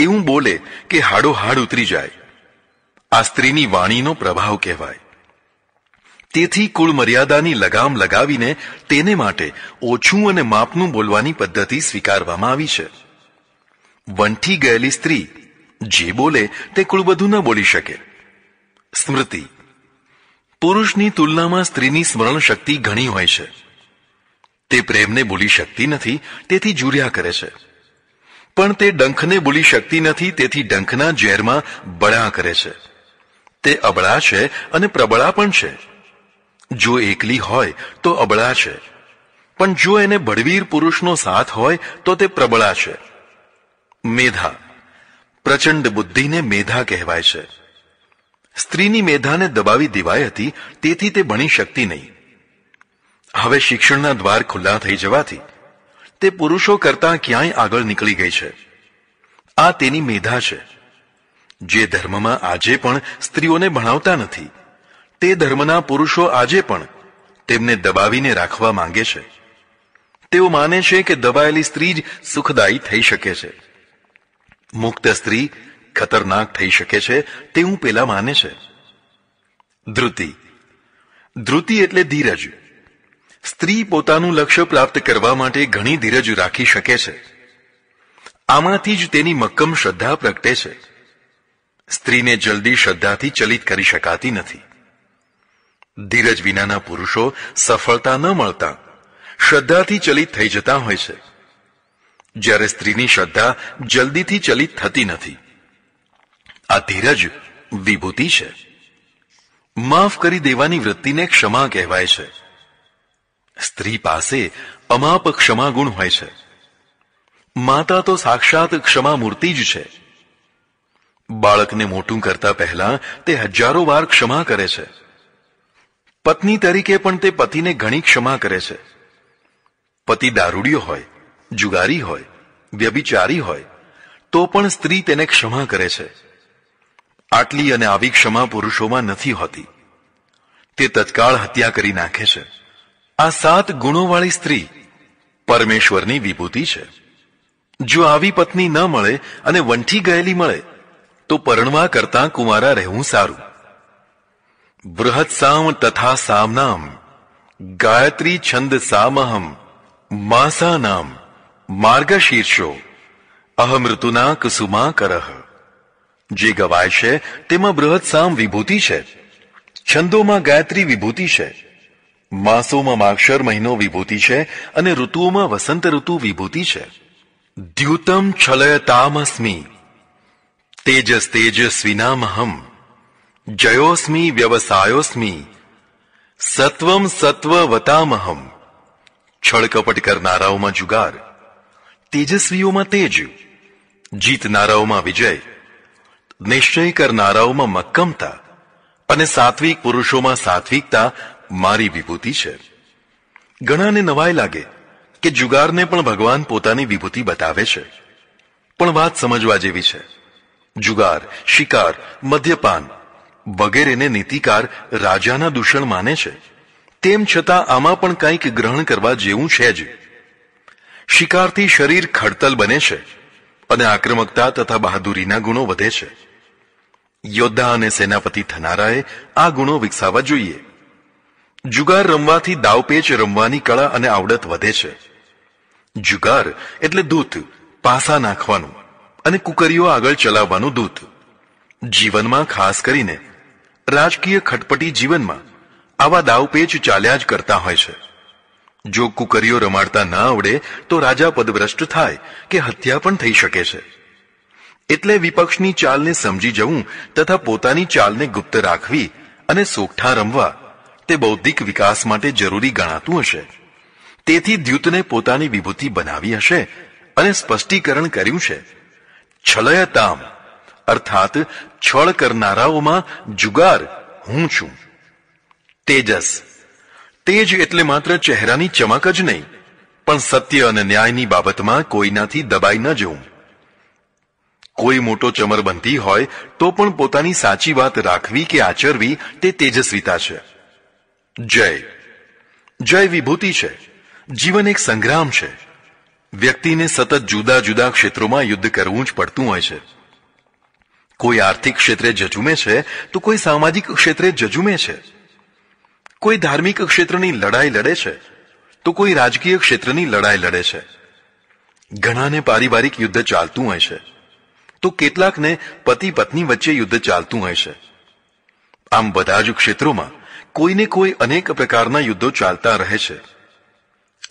એવું બોલે કે હાડો હાડ ઉતરી જાય આ સ્ત્રીની વાણીનો પ્રભાવ કહેવાય તેથી કુળ મર્યાદાની લગામ લગાવીને તેને માટે ઓછું અને માપનું બોલવાની પદ્ધતિ સ્વીકારવામાં આવી છે વંઠી ગયેલી સ્ત્રી જે બોલે તે કુળ બધું ન બોલી શકે સ્મૃતિ પુરુષની તુલનામાં સ્ત્રીની સ્મરણ શક્તિ ઘણી હોય છે તે પ્રેમને બોલી શકતી નથી તેથી જુર્યા કરે છે પણ તે ડંખને બોલી શકતી નથી તેથી ડંખના ઝેરમાં બળા કરે છે તે અબળા છે અને પ્રબળા પણ છે જો એકલી હોય તો અબળા છે પણ જો એને બળવીર પુરુષનો સાથ હોય તો તે પ્રબળા છે મેધા પ્રચંડ બુદ્ધિને મેધા કહેવાય છે સ્ત્રીની મેધાને દબાવી દેવાઈ હતી તેથી તે ભણી શકતી નહીં હવે શિક્ષણના દ્વાર ખુલ્લા થઈ જવાથી તે પુરુષો કરતા ક્યાંય આગળ નીકળી ગઈ છે આ તેની મેધા છે જે ધર્મમાં આજે પણ સ્ત્રીઓને ભણાવતા નથી તે ધર્મના પુરુષો આજે પણ તેમને દબાવીને રાખવા માંગે છે તેઓ માને છે કે દબાયેલી સ્ત્રી જ સુખદાયી થઈ શકે છે મુક્ત સ્ત્રી ખતરનાક થઈ શકે છે તેવું પેલા માને છે ધ્રુતિ ધ્રુતિ એટલે ધીરજ સ્ત્રી પોતાનું લક્ષ્ય પ્રાપ્ત કરવા માટે ઘણી ધીરજ રાખી શકે છે આમાંથી જ તેની મક્કમ શ્રદ્ધા પ્રગટે છે સ્ત્રીને જલ્દી શ્રદ્ધાથી ચલિત કરી શકાતી નથી ધીરજ વિનાના પુરુષો સફળતા ન મળતા શ્રદ્ધાથી ચલિત થઈ જતા હોય છે જ્યારે સ્ત્રીની શ્રદ્ધા જલ્દીથી ચલિત થતી નથી આ ધીરજ વિભૂતિ છે માફ કરી દેવાની વૃત્તિને ક્ષમા કહેવાય છે સ્ત્રી પાસે અમાપ ક્ષમા ગુણ હોય છે માતા તો સાક્ષાત ક્ષમા મૂર્તિ જ છે બાળકને મોટું કરતા પહેલા તે હજારો વાર ક્ષમા કરે છે પત્ની તરીકે પણ તે પતિને ઘણી ક્ષમા કરે છે પતિ દારૂડિયો હોય જુગારી હોય વ્યભિચારી હોય તો પણ સ્ત્રી તેને ક્ષમા કરે છે આટલી અને આવી ક્ષમા પુરુષોમાં નથી હોતી તે તત્કાળ હત્યા કરી નાખે છે આ સાત ગુણોવાળી સ્ત્રી પરમેશ્વરની વિભૂતિ છે જો આવી પત્ની ન મળે અને વંઠી ગયેલી મળે તો પરણવા કરતા કુંવારા રહેવું સારું બૃહત્સામ તથા સામનામ ગાયત્રી છંદ સામહમ માસાનામ માર્ગશીર્ષો અહમ ઋતુના કુસુમા કરહ જે ગવાય છે તેમાં બૃહત્સામ વિભૂતિ છે છંદોમાં ગાયત્રી વિભૂતિ છે માસોમાં માક્ષર મહિનો વિભૂતિ છે અને ઋતુઓમાં વસંત ઋતુ વિભૂતિ છે દ્યુતમ છલયતામસ્મી તેજસ તેજસ્વીનામહમ જયોસ્મિ વ્યવસાયોસ્મિ સત્વમ સત્વ વતામહમ છળકપટ કરનારાઓમાં જુગાર તેજસ્વીઓમાં તેજ જીતનારાઓમાં વિજય નિશ્ચય કરનારાઓમાં મક્કમતા અને સાત્વિક પુરુષોમાં સાત્વિકતા મારી વિભૂતિ છે ઘણાને નવાઈ લાગે કે જુગારને પણ ભગવાન પોતાની વિભૂતિ બતાવે છે પણ વાત સમજવા જેવી છે જુગાર શિકાર મદ્યપાન વગેરેને નીતિકાર રાજાના દૂષણ માને છે તેમ છતાં આમાં પણ કંઈક ગ્રહણ કરવા જેવું છે જ શિકારથી શરીર ખડતલ બને છે અને આક્રમકતા તથા બહાદુરીના ગુણો વધે છે યોદ્ધા અને સેનાપતિ થનારાએ આ ગુણો વિકસાવવા જોઈએ જુગાર રમવાથી દાવપેચ રમવાની કળા અને આવડત વધે છે જુગાર એટલે દૂત પાસા નાખવાનું અને કુકરીઓ આગળ ચલાવવાનું દૂત જીવનમાં ખાસ કરીને રાજકીય ખટપટી જીવનમાં આવા દાવપેચ ચાલ્યા જ કરતા હોય છે જો કુકરીઓ રમાડતા ના આવડે તો રાજા પદભ્રષ્ટ થાય કે હત્યા પણ થઈ શકે છે એટલે વિપક્ષની ચાલને સમજી જવું તથા પોતાની ચાલને ગુપ્ત રાખવી અને સોકઠા રમવા તે બૌદ્ધિક વિકાસ માટે જરૂરી ગણાતું હશે તેથી દ્યુતને પોતાની વિભૂતિ બનાવી હશે અને સ્પષ્ટીકરણ કર્યું છે છલયતામ અર્થાત છળ કરનારાઓમાં જુગાર હું છું તેજસ તેજ એટલે માત્ર ચહેરાની ચમક જ નહીં પણ સત્ય અને ન્યાયની બાબતમાં કોઈનાથી દબાઈ ન જવું કોઈ મોટો ચમરબંધી હોય તો પણ પોતાની સાચી વાત રાખવી કે આચરવી તે તેજસ્વીતા છે જય જય વિભૂતિ છે જીવન એક સંગ્રામ છે વ્યક્તિને સતત જુદા જુદા ક્ષેત્રોમાં યુદ્ધ કરવું જ પડતું હોય છે કોઈ આર્થિક ક્ષેત્રે જજુમે છે તો કોઈ સામાજિક ક્ષેત્રે જજુમે છે કોઈ ધાર્મિક ક્ષેત્રની લડાઈ લડે છે તો કોઈ રાજકીય ક્ષેત્રની લડાઈ લડે છે ઘણાને પારિવારિક યુદ્ધ ચાલતું હોય છે તો કેટલાકને પતિ પત્ની વચ્ચે યુદ્ધ ચાલતું હોય છે આમ બધા જ ક્ષેત્રોમાં કોઈને કોઈ અનેક પ્રકારના યુદ્ધો ચાલતા રહે છે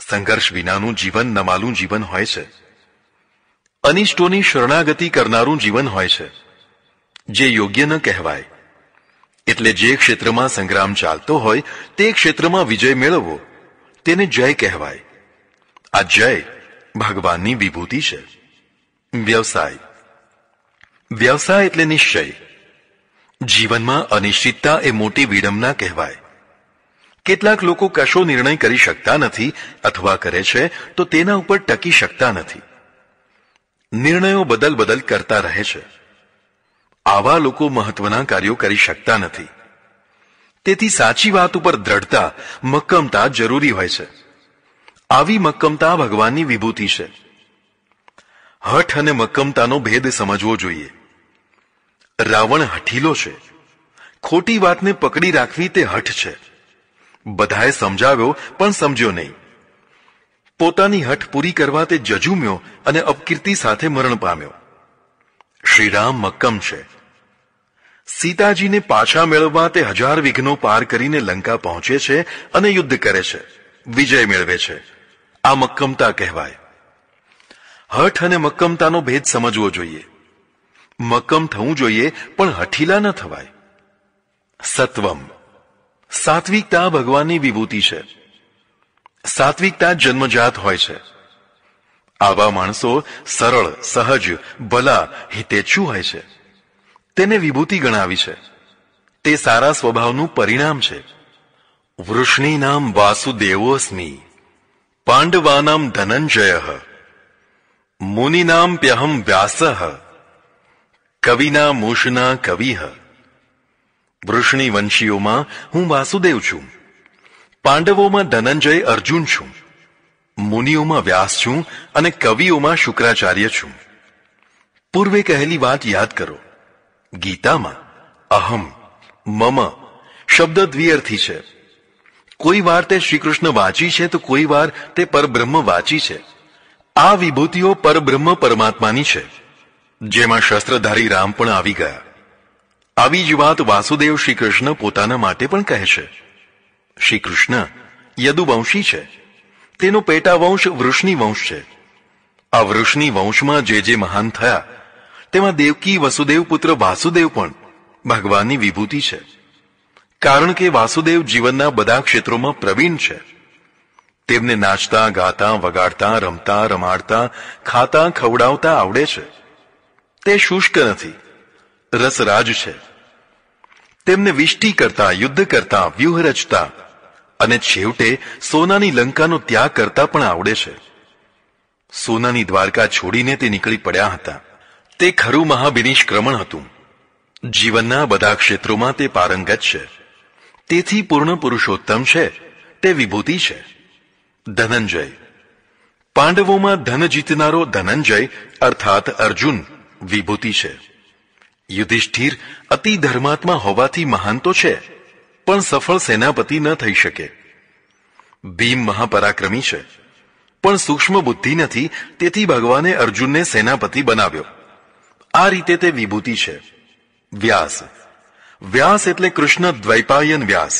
સંઘર્ષ વિનાનું જીવન નમાલું જીવન હોય છે અનિષ્ટોની શરણાગતિ કરનારું જીવન હોય છે જે યોગ્ય ન કહેવાય એટલે જે ક્ષેત્રમાં સંગ્રામ ચાલતો હોય તે ક્ષેત્રમાં વિજય મેળવવો તેને જય કહેવાય આ જય ભગવાનની વિભૂતિ છે વ્યવસાય વ્યવસાય એટલે નિશ્ચય જીવનમાં અનિશ્ચિતતા એ મોટી વિડંબના કહેવાય કેટલાક લોકો કશો નિર્ણય કરી શકતા નથી અથવા કરે છે તો તેના ઉપર ટકી શકતા નથી નિર્ણયો બદલ બદલ કરતા રહે છે આવા લોકો મહત્વના કાર્યો કરી શકતા નથી તેથી સાચી વાત ઉપર દ્રઢતા મક્કમતા જરૂરી હોય છે આવી મક્કમતા ભગવાનની વિભૂતિ છે હઠ અને મક્કમતાનો ભેદ સમજવો જોઈએ રાવણ હઠીલો છે ખોટી વાતને પકડી રાખવી તે હઠ છે બધાએ સમજાવ્યો પણ સમજ્યો નહીં પોતાની હઠ પૂરી કરવા તે જજુમ્યો અને અપકીર્તિ સાથે મરણ પામ્યો શ્રીરામ મક્કમ છે સીતાજીને પાછા મેળવવા તે હજાર વિઘ્નો પાર કરીને લંકા પહોંચે છે અને યુદ્ધ કરે છે વિજય મેળવે છે આ મક્કમતા કહેવાય હઠ અને મક્કમતાનો ભેદ સમજવો જોઈએ મક્કમ થવું જોઈએ પણ હઠીલા ન થવાય સત્વમ સાત્વિકતા ભગવાનની વિભૂતિ છે સાત્વિકતા જન્મજાત હોય છે આવા માણસો સરળ સહજ ભલા હિતેચ્છુ હોય છે તેને વિભૂતિ ગણાવી છે તે સારા સ્વભાવનું પરિણામ છે વૃષ્ણી નામ વાસુદેવોસ્મી પાંડવાનામ ધનંજય મુનિનામ પ્યહમ વ્યાસ કવિના મૂષના કવિ વૃષ્ણી વંશીઓમાં હું વાસુદેવ છું પાંડવોમાં ધનંજય અર્જુન છું મુનિઓમાં વ્યાસ છું અને કવિઓમાં શુક્રાચાર્ય છું પૂર્વે કહેલી વાત યાદ કરો ગીતામાં અહમ મમ શબ્દ દ્વિઅર્થી છે કોઈ વાર તે શ્રીકૃષ્ણ વાંચી છે તો કોઈ વાર તે પરબ્રહ્મ વાંચી છે આ વિભૂતિઓ પરબ્રહ્મ પરમાત્માની છે જેમાં શસ્ત્રધારી રામ પણ આવી ગયા આવી જ વાત વાસુદેવ શ્રીકૃષ્ણ પોતાના માટે પણ કહે છે શ્રીકૃષ્ણ યદુવંશી છે તેનો પેટા વંશ વૃષ્ણી વંશ છે આ વૃષ્ણિ વંશમાં જે જે મહાન થયા તેમાં દેવકી વસુદેવ પુત્ર વાસુદેવ પણ ભગવાનની વિભૂતિ છે કારણ કે વાસુદેવ જીવનના બધા ક્ષેત્રોમાં પ્રવીણ છે તેમને નાચતા ગાતા વગાડતા રમતા રમાડતા ખાતા ખવડાવતા આવડે છે તે શુષ્ક નથી રસરાજ છે તેમને વિષ્ટિ કરતા યુદ્ધ કરતા વ્યૂહ રચતા અને છેવટે સોનાની લંકાનો ત્યાગ કરતા પણ આવડે છે સોનાની દ્વારકા છોડીને તે નીકળી પડ્યા હતા તે ખરું મહાબિનિષ્ક્રમણ હતું જીવનના બધા ક્ષેત્રોમાં તે પારંગત છે તેથી પૂર્ણ પુરુષોત્તમ છે તે વિભૂતિ છે ધનંજય પાંડવોમાં ધન જીતનારો ધનંજય અર્થાત અર્જુન વિભૂતિ છે યુધિષ્ઠિર અતિ ધર્માત્મા હોવાથી મહાન તો છે પણ સફળ સેનાપતિ ન થઈ શકે ભીમ મહાપરાક્રમી છે પણ સૂક્ષ્મ બુદ્ધિ નથી તેથી ભગવાને અર્જુનને સેનાપતિ બનાવ્યો આ રીતે તે વિભૂતિ છે વ્યાસ વ્યાસ એટલે કૃષ્ણ દ્વૈપાયન વ્યાસ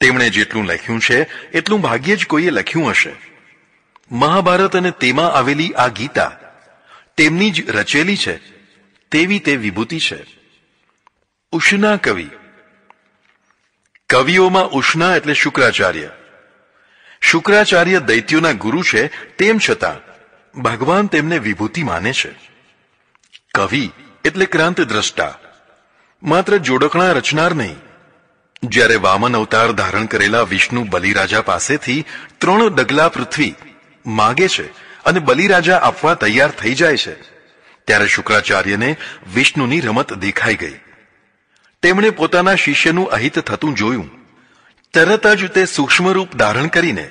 તેમણે જેટલું લખ્યું છે એટલું ભાગ્યે જ કોઈએ લખ્યું હશે મહાભારત અને તેમાં આવેલી આ ગીતા તેમની જ રચેલી છે તેવી તે વિભૂતિ છે ઉષ્ણા કવિ કવિઓમાં ઉષ્ણા એટલે શુક્રાચાર્ય શુક્રાચાર્ય દૈત્યોના ગુરુ છે તેમ છતાં ભગવાન તેમને વિભૂતિ માને છે કવિ એટલે ક્રાંત દ્રષ્ટા માત્ર જોડકણા રચનાર નહીં જ્યારે વામન અવતાર ધારણ કરેલા વિષ્ણુ બલિરાજા પાસેથી ત્રણ ડગલા પૃથ્વી માગે છે અને બલિરાજા આપવા તૈયાર થઈ જાય છે ત્યારે શુક્રાચાર્યને વિષ્ણુની રમત દેખાઈ ગઈ તેમણે પોતાના શિષ્યનું અહિત થતું જોયું તરત જ તે સૂક્ષ્મ રૂપ ધારણ કરીને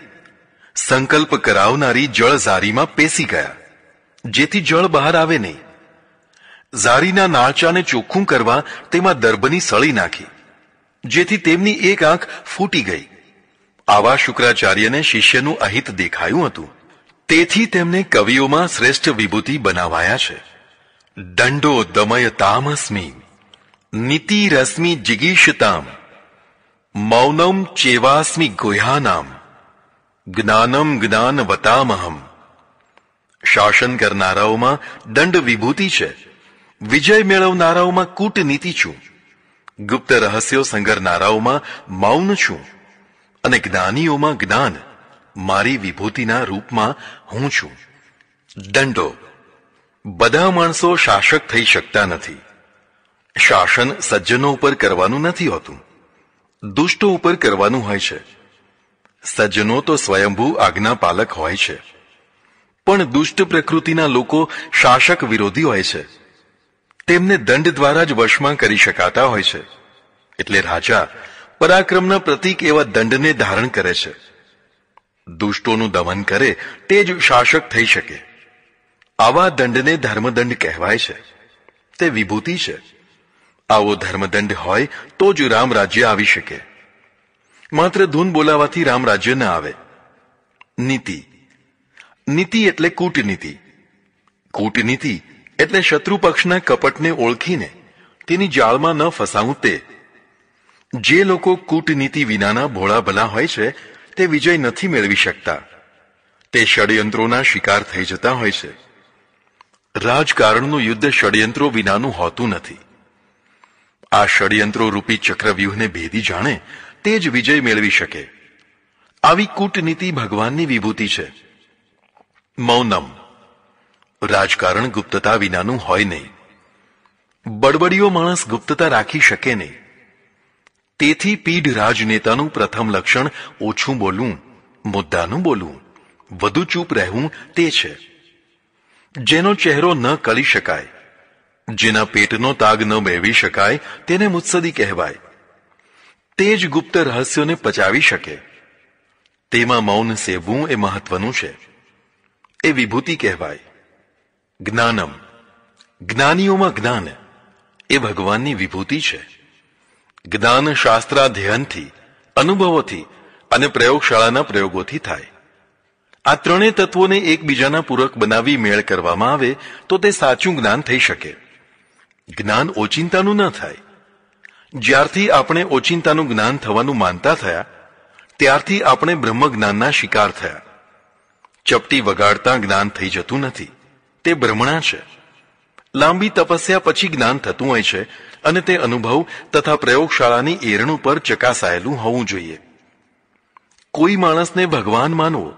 સંકલ્પ કરાવનારી જળ ઝારીમાં પેસી ગયા જેથી જળ બહાર આવે નહીં ઝારીના નાળચાને ચોખ્ખું કરવા તેમાં દર્ભની સળી નાખી જેથી તેમની એક આંખ ફૂટી ગઈ આવા શુક્રાચાર્યને શિષ્યનું અહિત દેખાયું હતું તેથી તેમને કવિઓમાં શ્રેષ્ઠ વિભૂતિ બનાવાયા છે દંડો દમય તામસ્મી નીતિ નીતિરસ્મિ જિગીષતામ મૌનમ ચેવાસ્મિ ગુહાનામ જ્ઞાનમ જ્ઞાનવતામહમ શાસન કરનારાઓમાં દંડ વિભૂતિ છે વિજય મેળવનારાઓમાં કૂટનીતિ છું ગુપ્ત રહસ્યો સંગરનારાઓમાં મૌન છું અને જ્ઞાનીઓમાં જ્ઞાન મારી વિભૂતિના રૂપમાં હું છું દંડો બધા માણસો શાસક થઈ શકતા નથી શાસન સજ્જનો ઉપર કરવાનું નથી હોતું દુષ્ટો ઉપર કરવાનું હોય છે સજ્જનો તો સ્વયંભૂ આજ્ઞાપાલક હોય છે પણ દુષ્ટ પ્રકૃતિના લોકો શાસક વિરોધી હોય છે તેમને દંડ દ્વારા જ વશમાં કરી શકાતા હોય છે એટલે રાજા પરાક્રમના પ્રતીક એવા દંડને ધારણ કરે છે દુષ્ટોનું દમન કરે તે જ શાસક થઈ શકે આવા દંડને ધર્મદંડ કહેવાય છે તે વિભૂતિ છે આવો ધર્મદંડ હોય તો જ રામ રાજ્ય આવી શકે માત્ર ધૂન બોલાવાથી રામ રાજ્ય ન આવે નીતિ નીતિ એટલે કૂટનીતિ કૂટનીતિ એટલે શત્રુ પક્ષના કપટને ઓળખીને તેની જાળમાં ન ફસાવું તે જે લોકો કૂટનીતિ વિનાના ભોળા ભલા હોય છે તે વિજય નથી મેળવી શકતા તે ષડયંત્રોના શિકાર થઈ જતા હોય છે રાજકારણનું યુદ્ધ ષડયંત્રો વિનાનું હોતું નથી આ ષડયંત્રો રૂપી ચક્રવ્યૂહને ભેદી જાણે તે જ વિજય મેળવી શકે આવી કૂટનીતિ ભગવાનની વિભૂતિ છે મૌનમ રાજકારણ ગુપ્તતા વિનાનું હોય નહીં બડબડીઓ માણસ ગુપ્તતા રાખી શકે નહીં તેથી પીઢ રાજનેતાનું પ્રથમ લક્ષણ ઓછું બોલવું મુદ્દાનું બોલવું વધુ ચૂપ રહેવું તે છે જેનો ચહેરો ન કરી શકાય જેના પેટનો તાગ ન મેળવી શકાય તેને મુત્સદી કહેવાય તે જ ગુપ્ત રહસ્યોને પચાવી શકે તેમાં મૌન સેવવું એ મહત્વનું છે એ વિભૂતિ કહેવાય જ્ઞાનમ જ્ઞાનીઓમાં જ્ઞાન એ ભગવાનની વિભૂતિ છે જ્ઞાન શાસ્ત્રાધ્યયનથી અનુભવોથી અને પ્રયોગશાળાના પ્રયોગોથી થાય આ ત્રણેય તત્વોને એકબીજાના પૂરક બનાવી મેળ કરવામાં આવે તો તે સાચું જ્ઞાન થઈ શકે જ્ઞાન ઓચિંતાનું ન થાય જ્યારથી આપણે ઓચિંતાનું જ્ઞાન થવાનું માનતા થયા ત્યારથી આપણે બ્રહ્મ જ્ઞાનના શિકાર થયા ચપટી વગાડતા જ્ઞાન થઈ જતું નથી તે ભ્રમણા છે લાંબી તપસ્યા પછી જ્ઞાન થતું હોય છે અને તે અનુભવ તથા પ્રયોગશાળાની એરણું પર ચકાસાયેલું હોવું જોઈએ કોઈ માણસને ભગવાન માનવો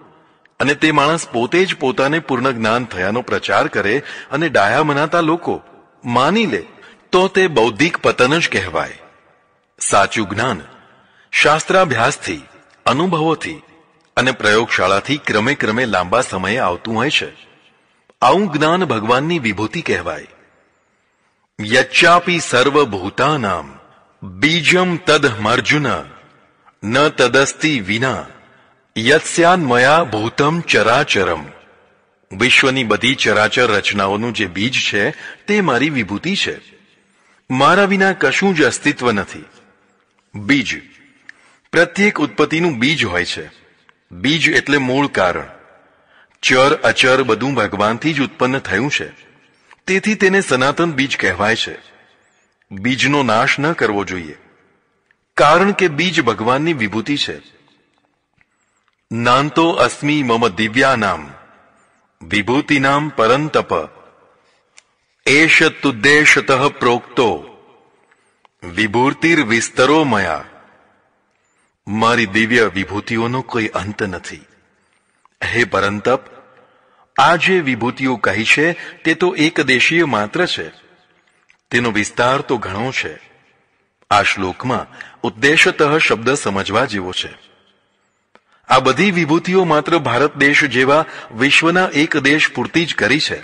અને તે માણસ પોતે જ પોતાને પૂર્ણ જ્ઞાન થયાનો પ્રચાર કરે અને ડાયા મનાતા લોકો માની લે તો તે બૌદ્ધિક પતન જ કહેવાય સાચું જ્ઞાન શાસ્ત્રાભ્યાસથી અનુભવોથી અને પ્રયોગશાળાથી ક્રમે ક્રમે લાંબા સમયે આવતું હોય છે આવું જ્ઞાન ભગવાનની વિભૂતિ કહેવાય યચ્ચાપી સર્વભૂતાનામ બીજમ તદમર્જુન ન તદસ્તી વિના યત્સ્યાન્મયા ભૂતમ ચરાચરમ વિશ્વની બધી ચરાચર રચનાઓનું જે બીજ છે તે મારી વિભૂતિ છે મારા વિના કશું જ અસ્તિત્વ નથી બીજ પ્રત્યેક ઉત્પત્તિનું બીજ હોય છે બીજ એટલે મૂળ કારણ ચર અચર બધું ભગવાનથી જ ઉત્પન્ન થયું છે તેથી તેને સનાતન બીજ કહેવાય છે બીજનો નાશ ન કરવો જોઈએ કારણ કે બીજ ભગવાનની વિભૂતિ છે નાંતો અસ્મી મમ દિવ્યા નામ વિભૂતિનામ પરંતપ એશ તુદ્દેશત પ્રોક્તો વિભૂતિર્વિસ્તરો મયા મારી દિવ્ય વિભૂતિઓનો કોઈ અંત નથી હે પરંતપ આ જે વિભૂતિઓ કહી છે તે તો એક દેશીય માત્ર છે તેનો વિસ્તાર તો ઘણો છે આ શ્લોકમાં ઉદ્દેશતઃ શબ્દ સમજવા જેવો છે આ બધી વિભૂતિઓ માત્ર ભારત દેશ જેવા વિશ્વના એક દેશ પૂરતી જ કરી છે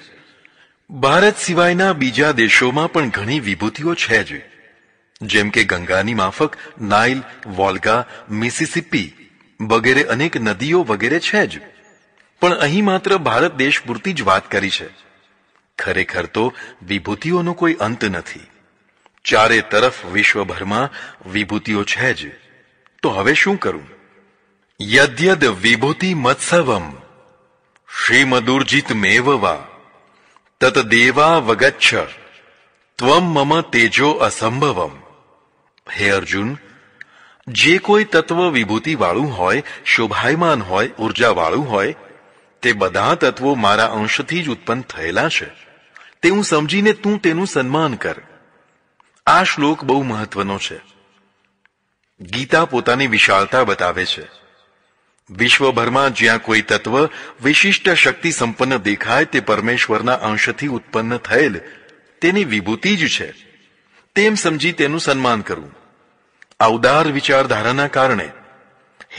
ભારત સિવાયના બીજા દેશોમાં પણ ઘણી વિભૂતિઓ છે જ જેમ કે ગંગાની માફક નાઇલ વોલ્ગા મિસિસિપી વગેરે અનેક નદીઓ વગેરે છે જ પણ અહીં માત્ર ભારત દેશ પૂરતી જ વાત કરી છે ખરેખર તો વિભૂતિઓનો કોઈ અંત નથી ચારે તરફ વિશ્વભરમાં વિભૂતિઓ છે જ તો હવે શું કરું યદ્યદ વિભૂતિ મત્સવમ શ્રીમદુર્જિત મેવવા તત દેવા વગચ્છ ત્વમ મમ તેજો અસંભવમ હે અર્જુન જે કોઈ તત્વ વિભૂતિવાળું હોય શોભાયમાન હોય ઉર્જાવાળું હોય તે બધા તત્વો મારા અંશથી જ ઉત્પન્ન થયેલા છે તે હું સમજીને તું તેનું સન્માન કર આ શ્લોક બહુ મહત્વનો છે ગીતા પોતાની વિશાળતા બતાવે છે વિશ્વભરમાં જ્યાં કોઈ તત્વ વિશિષ્ટ શક્તિ સંપન્ન દેખાય તે પરમેશ્વરના અંશથી ઉત્પન્ન થયેલ તેની વિભૂતિ જ છે તેમ સમજી તેનું સન્માન કરવું આ ઉદાર વિચારધારાના કારણે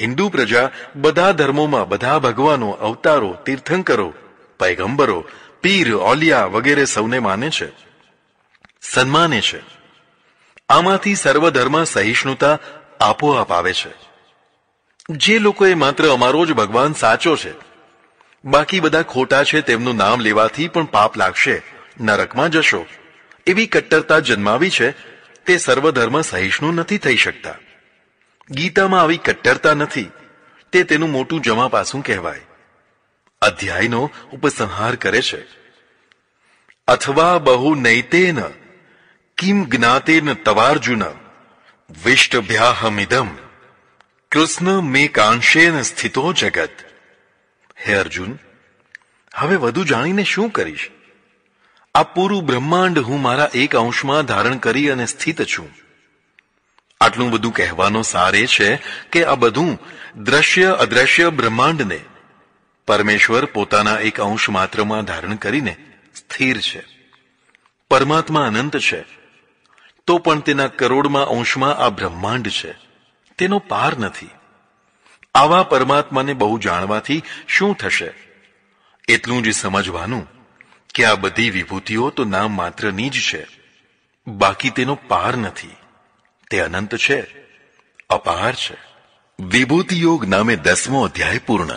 હિન્દુ પ્રજા બધા ધર્મોમાં બધા ભગવાનો અવતારો તીર્થંકરો પૈગંબરો પીર ઓલિયા વગેરે સૌને માને છે સન્માને છે આમાંથી સર્વધર્મ સહિષ્ણુતા આપોઆપ આવે છે જે લોકોએ માત્ર અમારો જ ભગવાન સાચો છે બાકી બધા ખોટા છે તેમનું નામ લેવાથી પણ પાપ લાગશે નરકમાં જશો એવી કટ્ટરતા જન્માવી છે તે સર્વધર્મ સહિષ્ણુ નથી થઈ શકતા ગીતામાં આવી કટ્ટરતા નથી તે તેનું મોટું જમાપાસું કહેવાય અધ્યાયનો ઉપસંહાર કરે છે અથવા બહુ નૈતેન કિમ જ્ઞાતેન તવાર્જુન વિષ્ટભ્યાહમિદમ કૃષ્ણ મે કાંશેન સ્થિતો જગત હે અર્જુન હવે વધુ જાણીને શું કરીશ આ પૂરું બ્રહ્માંડ હું મારા એક અંશમાં ધારણ કરી અને સ્થિત છું આટલું બધું કહેવાનો સારે છે કે આ બધું દ્રશ્ય અદ્રશ્ય બ્રહ્માંડને પરમેશ્વર પોતાના એક અંશ માત્રમાં ધારણ કરીને સ્થિર છે પરમાત્મા અનંત છે તો પણ તેના કરોડમાં અંશમાં આ બ્રહ્માંડ છે તેનો પાર નથી આવા પરમાત્માને બહુ જાણવાથી શું થશે એટલું જ સમજવાનું કે આ બધી વિભૂતિઓ તો નામ માત્રની જ છે બાકી તેનો પાર નથી તે અનંત છે અપાર છે વિભૂતિ યોગ નામે દસમો અધ્યાય પૂર્ણ